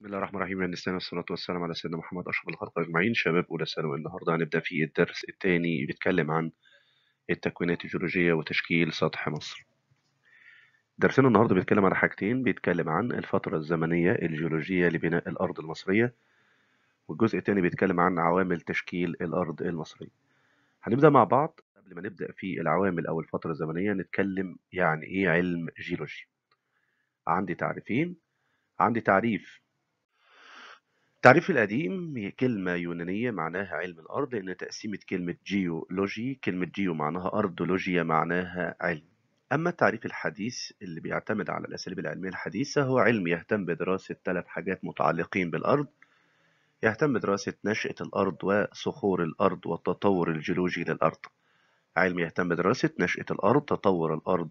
بسم الله الرحمن الرحيم يعني نستعين والصلاة والسلام على سيدنا محمد أشرف الخلق أجمعين شباب أولى ثانوي النهاردة هنبدأ في الدرس الثاني بيتكلم عن التكوينات الجيولوجية وتشكيل سطح مصر درسنا النهاردة بيتكلم عن حاجتين بيتكلم عن الفترة الزمنية الجيولوجية لبناء الأرض المصرية والجزء الثاني بيتكلم عن عوامل تشكيل الأرض المصرية هنبدأ مع بعض قبل ما نبدأ في العوامل أو الفترة الزمنية نتكلم يعني إيه علم جيولوجي عندي تعريفين عندي تعريف التعريف القديم هي كلمة يونانية معناها علم الأرض لأن تقسيمة كلمة جيولوجي كلمة جيو معناها أرض لوجيا معناها علم أما التعريف الحديث اللي بيعتمد على الأساليب العلمية الحديثة هو علم يهتم بدراسة ثلاث حاجات متعلقين بالأرض يهتم بدراسة نشأة الأرض وصخور الأرض والتطور الجيولوجي للأرض علم يهتم بدراسة نشأة الأرض تطور الأرض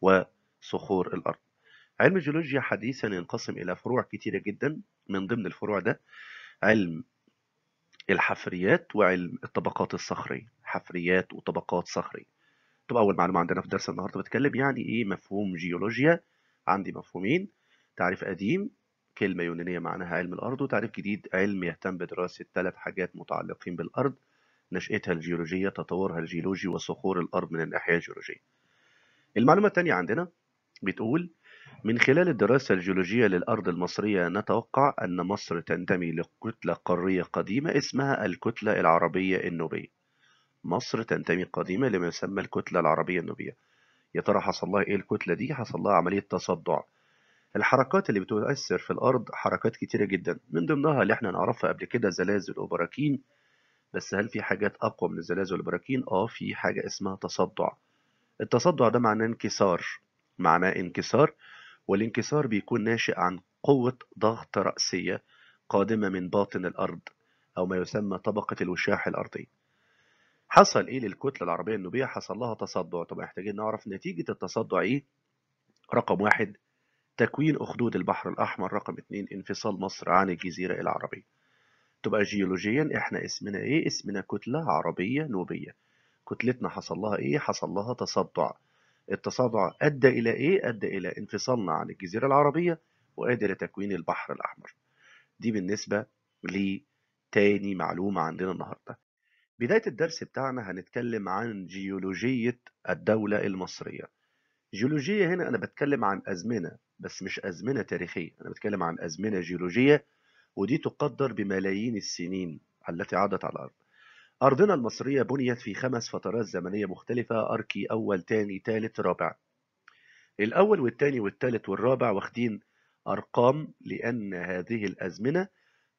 وصخور الأرض علم الجيولوجيا حديثا ينقسم إلى فروع كتيرة جدا من ضمن الفروع ده علم الحفريات وعلم الطبقات الصخرية حفريات وطبقات صخرية طب أول معلومة عندنا في درس النهاردة بتكلم يعني إيه مفهوم جيولوجيا عندي مفهومين تعريف قديم كلمة يونانية معناها علم الأرض وتعريف جديد علم يهتم بدراسة ثلاث حاجات متعلقين بالأرض نشأتها الجيولوجية تطورها الجيولوجي وصخور الأرض من الناحية الجيولوجية المعلومة الثانية عندنا بتقول من خلال الدراسة الجيولوجية للأرض المصرية نتوقع أن مصر تنتمي لكتلة قارية قديمة اسمها الكتلة العربية النوبية مصر تنتمي قديمة لما يسمى الكتلة العربية النوبية يا ترى حصل لها إيه الكتلة دي؟ حصل لها عملية تصدع الحركات اللي بتؤثر في الأرض حركات كتيرة جدا من ضمنها اللي احنا نعرفها قبل كده زلازل وبراكين بس هل في حاجات أقوى من الزلازل والبراكين؟ آه في حاجة اسمها تصدع التصدع ده معناه انكسار معناه انكسار والانكسار بيكون ناشئ عن قوة ضغط رأسية قادمة من باطن الأرض أو ما يسمى طبقة الوشاح الأرضي حصل إيه للكتلة العربية النوبية؟ حصل لها تصدع طب محتاجين نعرف نتيجة التصدع إيه؟ رقم واحد تكوين أخدود البحر الأحمر رقم اتنين انفصال مصر عن الجزيرة العربية تبقى جيولوجيا احنا اسمنا ايه؟ اسمنا كتلة عربية نوبية كتلتنا حصل لها ايه؟ حصل لها تصدع التصادع أدى إلى إيه؟ أدى إلى انفصالنا عن الجزيرة العربية وأدى إلى تكوين البحر الأحمر دي بالنسبة لتاني معلومة عندنا النهاردة بداية الدرس بتاعنا هنتكلم عن جيولوجية الدولة المصرية جيولوجية هنا أنا بتكلم عن أزمنة بس مش أزمنة تاريخية أنا بتكلم عن أزمنة جيولوجية ودي تقدر بملايين السنين التي عادت على الأرض أرضنا المصرية بنيت في خمس فترات زمنية مختلفة أركي أول تاني تالت رابع الأول والتاني والتالت والرابع واخدين أرقام لأن هذه الأزمنة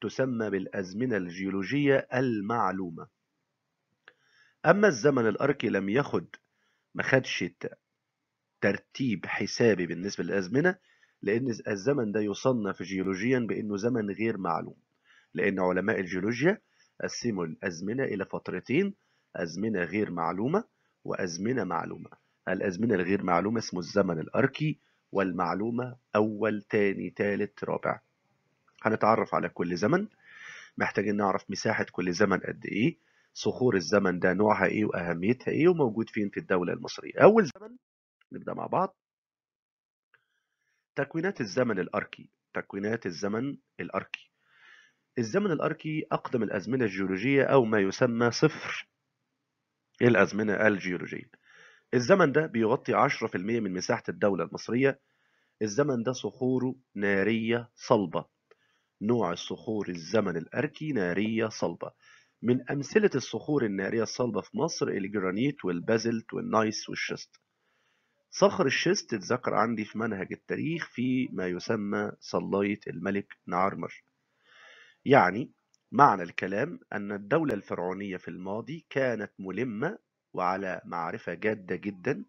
تسمى بالأزمنة الجيولوجية المعلومة أما الزمن الأركي لم يخد ما خدش ترتيب حسابي بالنسبة للأزمنة لأن الزمن ده يصنف جيولوجيا بأنه زمن غير معلوم لأن علماء الجيولوجيا قسموا الأزمنة إلى فترتين أزمنة غير معلومة وأزمنة معلومة الأزمنة الغير معلومة اسمه الزمن الأركي والمعلومة أول تاني تالت رابع هنتعرف على كل زمن محتاجين نعرف مساحة كل زمن قد إيه صخور الزمن ده نوعها إيه وأهميتها إيه وموجود فين في الدولة المصرية أول زمن نبدأ مع بعض تكوينات الزمن الأركي تكوينات الزمن الأركي الزمن الأركي أقدم الأزمنة الجيولوجية أو ما يسمى صفر الأزمنة الجيولوجية الزمن ده بيغطي 10% من مساحة الدولة المصرية الزمن ده صخوره نارية صلبة نوع الصخور الزمن الأركي نارية صلبة من أمثلة الصخور النارية الصلبة في مصر الجرانيت والبازلت والنايس والشست صخر الشست اتذكر عندي في منهج التاريخ في ما يسمى صلاية الملك نعرمر يعني معنى الكلام أن الدولة الفرعونية في الماضي كانت ملمة وعلى معرفة جادة جدا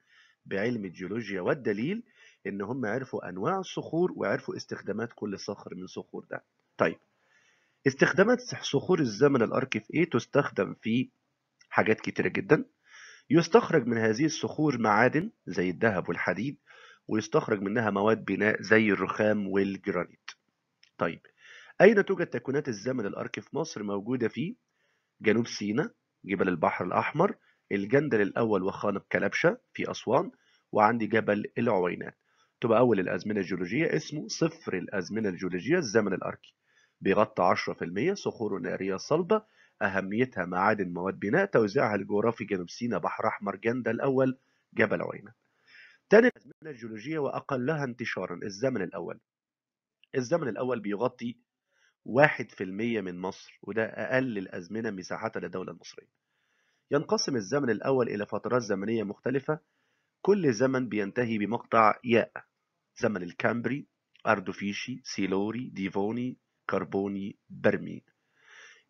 بعلم الجيولوجيا والدليل إن هم عرفوا أنواع الصخور وعرفوا استخدامات كل صخر من صخور ده طيب استخدامات صخور الزمن الأركي في إيه تستخدم في حاجات كتيرة جدا يستخرج من هذه الصخور معادن زي الذهب والحديد ويستخرج منها مواد بناء زي الرخام والجرانيت طيب أين توجد تكوينات الزمن الأركي في مصر موجودة في جنوب سيناء جبل البحر الأحمر الجندل الأول وخانق كلبشة في أسوان وعندي جبل العوينات تبقى أول الأزمنة الجيولوجية اسمه صفر الأزمنة الجيولوجية الزمن الأركي بيغطي 10% صخور نارية صلبة أهميتها معادن مواد بناء توزيعها الجغرافي جنوب سيناء بحر أحمر جندل الأول جبل عوينات تاني الأزمنة الجيولوجية وأقلها انتشارا الزمن الأول الزمن الأول بيغطي واحد في المية من مصر وده أقل الأزمنة مساحة للدولة المصرية ينقسم الزمن الأول إلى فترات زمنية مختلفة كل زمن بينتهي بمقطع ياء زمن الكامبري أردوفيشي سيلوري ديفوني كربوني برمي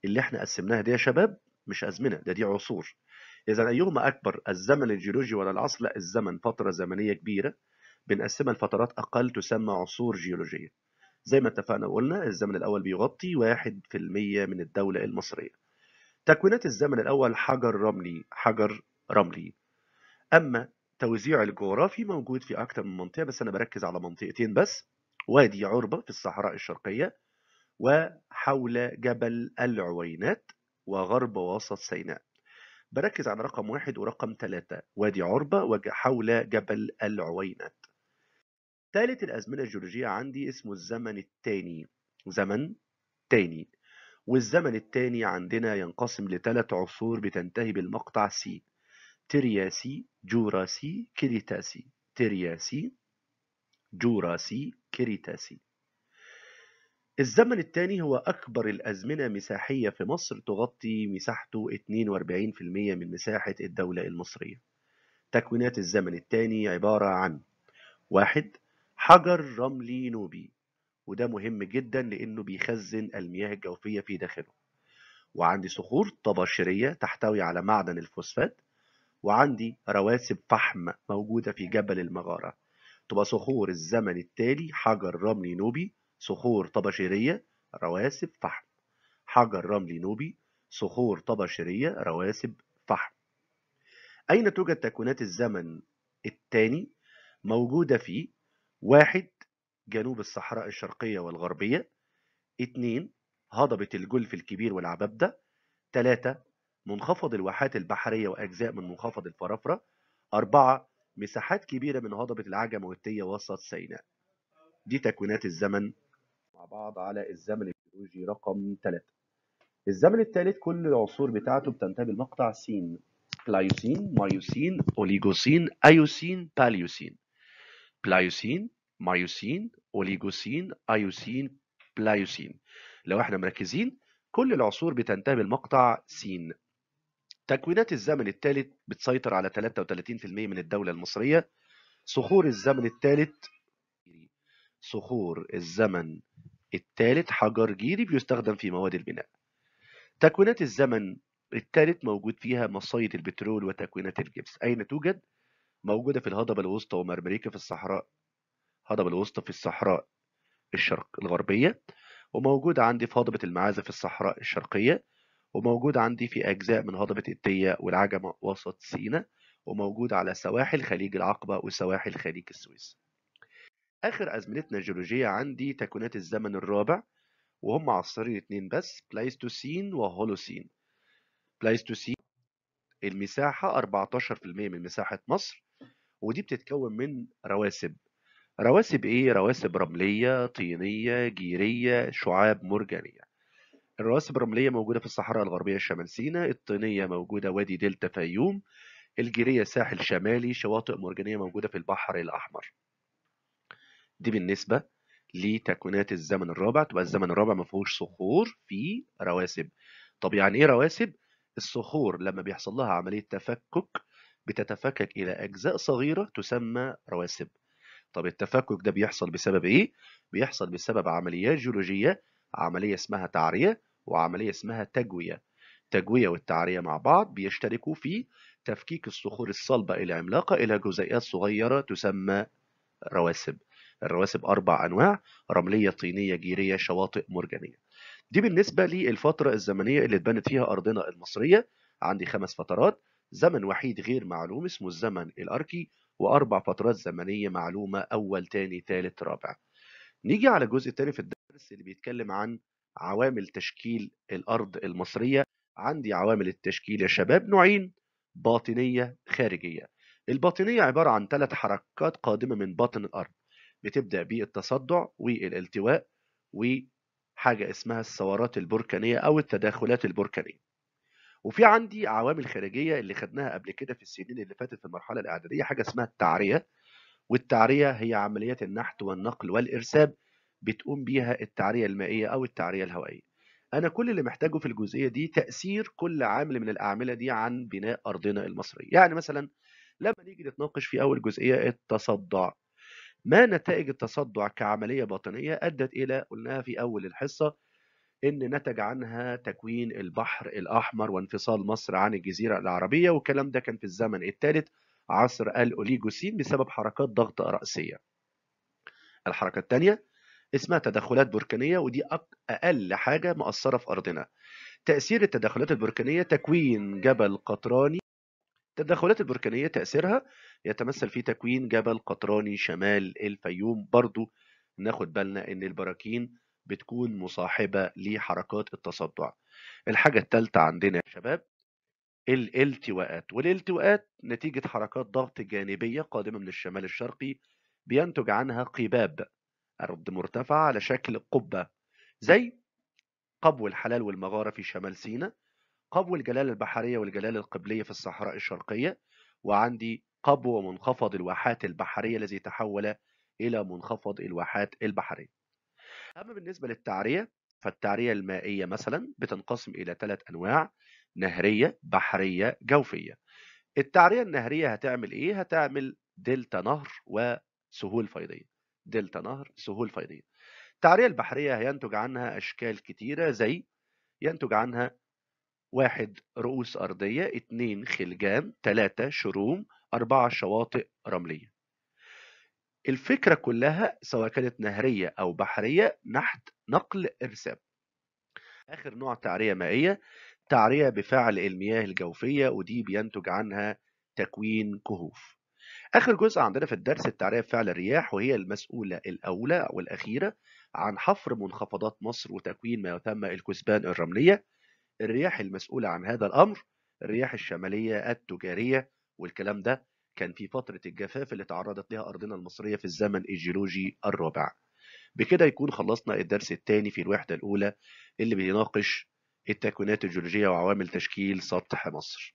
اللي احنا قسمناها دي يا شباب مش أزمنة ده دي عصور إذا أيهما أكبر الزمن الجيولوجي ولا العصر؟ لا الزمن فترة زمنية كبيرة بنقسمها لفترات أقل تسمى عصور جيولوجية زي ما اتفقنا وقلنا الزمن الأول بيغطي 1% من الدولة المصرية تكوينات الزمن الأول حجر رملي حجر رملي أما توزيع الجغرافي موجود في أكثر من منطقة بس أنا بركز على منطقتين بس وادي عربة في الصحراء الشرقية وحول جبل العوينات وغرب وسط سيناء بركز على رقم واحد ورقم ثلاثة وادي عربة وحول جبل العوينات ثالث الأزمنة الجيولوجية عندي اسمه الزمن الثاني زمن تاني والزمن الثاني عندنا ينقسم لثلاث عصور بتنتهي بالمقطع سي ترياسي جوراسي كريتاسي ترياسي جوراسي كريتاسي الزمن الثاني هو أكبر الأزمنة مساحية في مصر تغطي مساحته 42% من مساحة الدولة المصرية تكوينات الزمن الثاني عبارة عن واحد حجر رملي نوبي وده مهم جدا لأنه بيخزن المياه الجوفية في داخله وعندي صخور طباشيرية تحتوي على معدن الفوسفات وعندي رواسب فحم موجودة في جبل المغارة تبقى صخور الزمن التالي حجر رملي نوبي صخور طباشيرية رواسب فحم حجر رملي نوبي صخور طباشيرية رواسب فحم أين توجد تكوينات الزمن الثاني موجودة في واحد جنوب الصحراء الشرقية والغربية اتنين هضبة الجلف الكبير والعببدة تلاتة منخفض الواحات البحرية وأجزاء من منخفض الفرافرة أربعة مساحات كبيرة من هضبة العجم والتية وسط سيناء دي تكوينات الزمن مع بعض على الزمن الجيولوجي رقم ثلاثة الزمن الثالث كل العصور بتاعته بتنتهي لمقطع سين بلايوسين مايوسين اوليغوسين ايوسين باليوسين بلايوسين مايوسين أوليجوسين أيوسين بلايوسين لو احنا مركزين كل العصور بتنتهي بالمقطع سين تكوينات الزمن الثالث بتسيطر على 33% من الدولة المصرية صخور الزمن الثالث صخور الزمن الثالث حجر جيري بيستخدم في مواد البناء تكوينات الزمن الثالث موجود فيها مصايد البترول وتكوينات الجبس أين توجد؟ موجودة في الهضبة الوسطى ومرمريكا في الصحراء هضبة الوسطى في الصحراء الشرق الغربية وموجود عندي في هضبة المعازة في الصحراء الشرقية وموجود عندي في أجزاء من هضبة الدية والعجمة وسط سيناء وموجود على سواحل خليج العقبة وسواحل خليج السويس آخر أزمنتنا الجيولوجية عندي تكوينات الزمن الرابع وهم عصرين اتنين بس بلايستوسين وهولوسين بلايستوسين المساحة 14% من مساحة مصر ودي بتتكون من رواسب رواسب إيه؟ رواسب رملية، طينية، جيرية، شعاب مرجانية. الرواسب الرملية موجودة في الصحراء الغربية شمال سيناء، الطينية موجودة وادي دلتا فيوم، الجيرية ساحل شمالي، شواطئ مرجانية موجودة في البحر الأحمر. دي بالنسبة لتكوينات الزمن الرابع، تبقى الزمن الرابع ما فيهوش صخور، فيه رواسب. طب يعني إيه رواسب؟ الصخور لما بيحصل لها عملية تفكك بتتفكك إلى أجزاء صغيرة تسمى رواسب. طب التفكك ده بيحصل بسبب ايه بيحصل بسبب عمليات جيولوجيه عمليه اسمها تعريه وعمليه اسمها تجويه التجويه والتعريه مع بعض بيشتركوا في تفكيك الصخور الصلبه العملاقه الى جزيئات صغيره تسمى رواسب الرواسب أربع أنواع رملية طينية جيرية شواطئ مرجانية دي بالنسبة للفترة الزمنية اللي اتبنت فيها أرضنا المصرية عندي خمس فترات زمن وحيد غير معلوم اسمه الزمن الأركي وأربع فترات زمنية معلومة أول تاني ثالث رابع نيجي على الجزء الثاني في الدرس اللي بيتكلم عن عوامل تشكيل الأرض المصرية عندي عوامل التشكيل يا شباب نوعين باطنية خارجية الباطنية عبارة عن ثلاث حركات قادمة من باطن الأرض بتبدأ بالتصدع والالتواء وحاجة اسمها الثورات البركانية أو التداخلات البركانية وفي عندي عوامل خارجيه اللي خدناها قبل كده في السنين اللي فاتت في المرحله الاعداديه حاجه اسمها التعريه والتعريه هي عمليات النحت والنقل والارساب بتقوم بيها التعريه المائيه او التعريه الهوائيه انا كل اللي محتاجه في الجزئيه دي تاثير كل عامل من الاعمله دي عن بناء ارضنا المصريه يعني مثلا لما نيجي نتناقش في اول جزئيه التصدع ما نتائج التصدع كعمليه باطنيه ادت الى قلناها في اول الحصه ان نتج عنها تكوين البحر الأحمر وانفصال مصر عن الجزيرة العربية والكلام ده كان في الزمن الثالث عصر الأوليغوسين بسبب حركات ضغط رأسية الحركة الثانية اسمها تدخلات بركانية ودي أقل حاجة مأثرة في أرضنا تأثير التدخلات البركانية تكوين جبل قطراني التدخلات البركانية تأثيرها يتمثل في تكوين جبل قطراني شمال الفيوم برضو ناخد بالنا ان البراكين بتكون مصاحبة لحركات التصدع الحاجة الثالثة عندنا يا شباب الالتواءات والالتواءات نتيجة حركات ضغط جانبية قادمة من الشمال الشرقي بينتج عنها قباب أرض مرتفعة على شكل قبة زي قبو الحلال والمغارة في شمال سيناء قبو الجلال البحرية والجلال القبلية في الصحراء الشرقية وعندي قبو منخفض الواحات البحرية الذي تحول إلى منخفض الواحات البحرية أما بالنسبة للتعرية فالتعرية المائية مثلا بتنقسم إلى ثلاث أنواع نهرية بحرية جوفية التعرية النهرية هتعمل إيه؟ هتعمل دلتا نهر وسهول فيضية دلتا نهر سهول فيضية التعرية البحرية هينتج عنها أشكال كتيرة زي ينتج عنها واحد رؤوس أرضية اتنين خلجان تلاتة شروم أربعة شواطئ رملية الفكرة كلها سواء كانت نهرية أو بحرية نحت نقل إرساب آخر نوع تعرية مائية تعرية بفعل المياه الجوفية ودي بينتج عنها تكوين كهوف آخر جزء عندنا في الدرس التعرية بفعل الرياح وهي المسؤولة الأولى والأخيرة عن حفر منخفضات مصر وتكوين ما يسمى الكثبان الرملية الرياح المسؤولة عن هذا الأمر الرياح الشمالية التجارية والكلام ده كان في فترة الجفاف اللي تعرضت لها أرضنا المصرية في الزمن الجيولوجي الرابع بكده يكون خلصنا الدرس الثاني في الوحدة الأولى اللي بيناقش التكوينات الجيولوجية وعوامل تشكيل سطح مصر